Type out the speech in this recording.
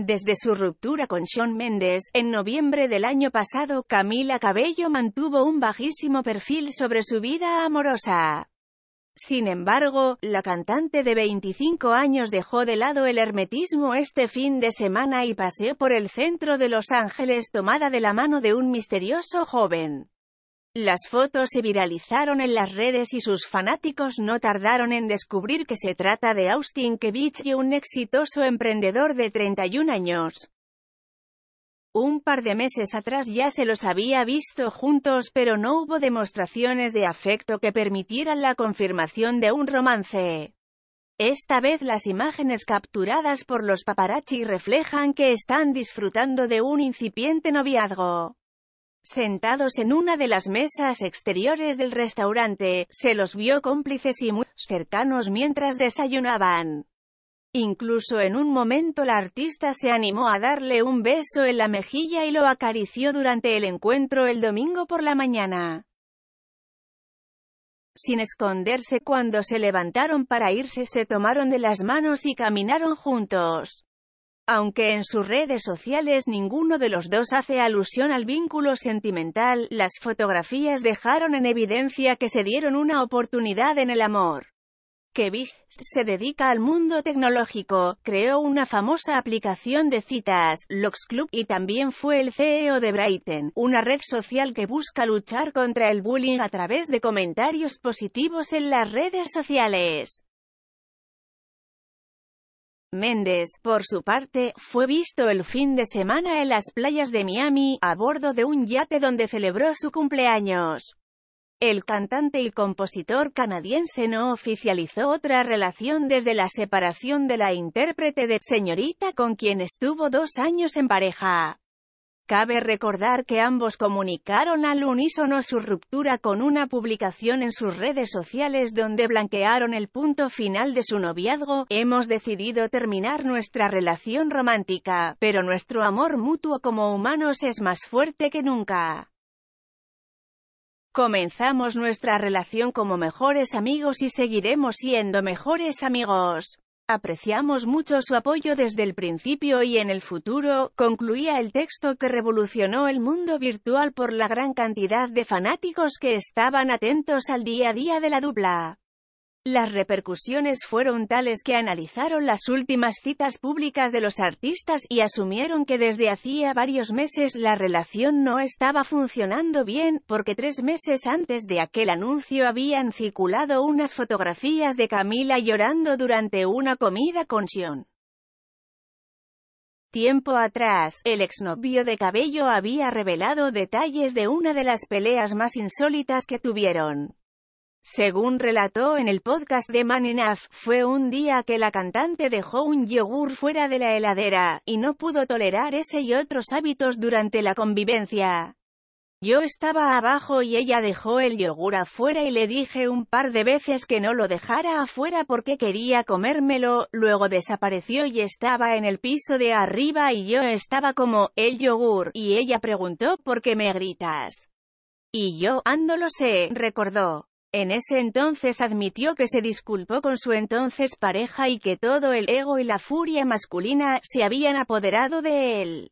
Desde su ruptura con Sean Mendes, en noviembre del año pasado, Camila Cabello mantuvo un bajísimo perfil sobre su vida amorosa. Sin embargo, la cantante de 25 años dejó de lado el hermetismo este fin de semana y paseó por el centro de Los Ángeles tomada de la mano de un misterioso joven. Las fotos se viralizaron en las redes y sus fanáticos no tardaron en descubrir que se trata de Austin Kevich y un exitoso emprendedor de 31 años. Un par de meses atrás ya se los había visto juntos pero no hubo demostraciones de afecto que permitieran la confirmación de un romance. Esta vez las imágenes capturadas por los paparazzi reflejan que están disfrutando de un incipiente noviazgo. Sentados en una de las mesas exteriores del restaurante, se los vio cómplices y muy cercanos mientras desayunaban. Incluso en un momento la artista se animó a darle un beso en la mejilla y lo acarició durante el encuentro el domingo por la mañana. Sin esconderse cuando se levantaron para irse se tomaron de las manos y caminaron juntos. Aunque en sus redes sociales ninguno de los dos hace alusión al vínculo sentimental, las fotografías dejaron en evidencia que se dieron una oportunidad en el amor. Kevin se dedica al mundo tecnológico, creó una famosa aplicación de citas, Lux Club, y también fue el CEO de Brighton, una red social que busca luchar contra el bullying a través de comentarios positivos en las redes sociales. Méndez, por su parte, fue visto el fin de semana en las playas de Miami, a bordo de un yate donde celebró su cumpleaños. El cantante y compositor canadiense no oficializó otra relación desde la separación de la intérprete de Señorita con quien estuvo dos años en pareja. Cabe recordar que ambos comunicaron al unísono su ruptura con una publicación en sus redes sociales donde blanquearon el punto final de su noviazgo, hemos decidido terminar nuestra relación romántica, pero nuestro amor mutuo como humanos es más fuerte que nunca. Comenzamos nuestra relación como mejores amigos y seguiremos siendo mejores amigos. Apreciamos mucho su apoyo desde el principio y en el futuro, concluía el texto que revolucionó el mundo virtual por la gran cantidad de fanáticos que estaban atentos al día a día de la dupla. Las repercusiones fueron tales que analizaron las últimas citas públicas de los artistas y asumieron que desde hacía varios meses la relación no estaba funcionando bien, porque tres meses antes de aquel anuncio habían circulado unas fotografías de Camila llorando durante una comida con Sion. Tiempo atrás, el exnovio de Cabello había revelado detalles de una de las peleas más insólitas que tuvieron, según relató en el podcast de Man Enough, fue un día que la cantante dejó un yogur fuera de la heladera, y no pudo tolerar ese y otros hábitos durante la convivencia. Yo estaba abajo y ella dejó el yogur afuera y le dije un par de veces que no lo dejara afuera porque quería comérmelo, luego desapareció y estaba en el piso de arriba y yo estaba como, el yogur, y ella preguntó por qué me gritas. Y yo, ando ah, lo sé, recordó. En ese entonces admitió que se disculpó con su entonces pareja y que todo el ego y la furia masculina se habían apoderado de él.